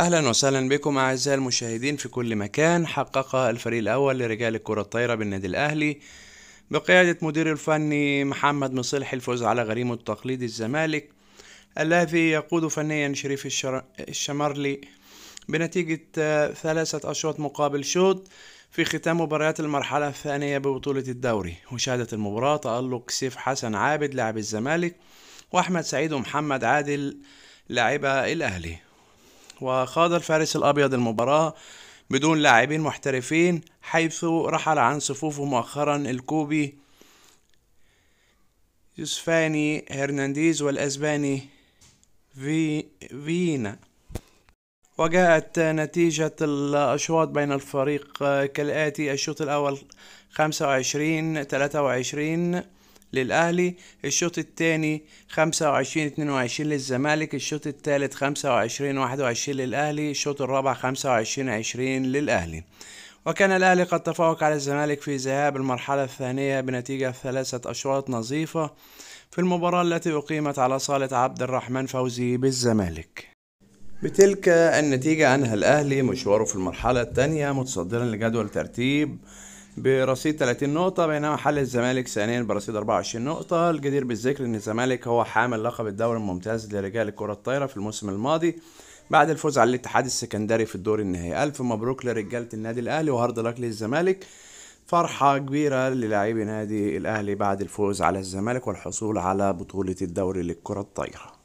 اهلا وسهلا بكم اعزائي المشاهدين في كل مكان حقق الفريق الاول لرجال الكره الطايره بالنادي الاهلي بقياده مدير الفني محمد مصلحي الفوز على غريمه التقليدي الزمالك الذي يقود فنيا شريف الشر... الشمرلي بنتيجة ثلاثة أشواط مقابل شوط في ختام مباريات المرحلة الثانية ببطولة الدوري وشهدت المباراة تألق سيف حسن عابد لاعب الزمالك وأحمد سعيد ومحمد عادل لاعبا الأهلي وخاض الفارس الأبيض المباراة بدون لاعبين محترفين حيث رحل عن صفوفه مؤخرا الكوبي يوسفاني هرنانديز والأسباني في فينا وجاءت نتيجة الأشواط بين الفريق كالآتي الشوط الأول خمسة وعشرين ثلاثة وعشرين للأهلي الشوط الثاني 25 22 للزمالك الشوط الثالث 25 21 للأهلي الشوط الرابع 25 20 للأهلي وكان الأهلي قد تفوق على الزمالك في ذهاب المرحلة الثانية بنتيجة ثلاثة أشواط نظيفة في المباراة التي أقيمت على صالة عبد الرحمن فوزي بالزمالك بتلك النتيجة أنهى الأهلي مشواره في المرحلة الثانية متصدرا لجدول ترتيب برصيد 30 نقطة بينما حل الزمالك ثانيا برصيد 24 نقطة الجدير بالذكر أن الزمالك هو حامل لقب الدوري الممتاز لرجال الكرة الطايرة في الموسم الماضي بعد الفوز على الاتحاد السكندري في الدور النهائي ألف مبروك لرجالة النادي الأهلي وهارد لك للزمالك فرحة كبيرة للاعبي نادي الأهلي بعد الفوز على الزمالك والحصول على بطولة الدوري للكرة الطايرة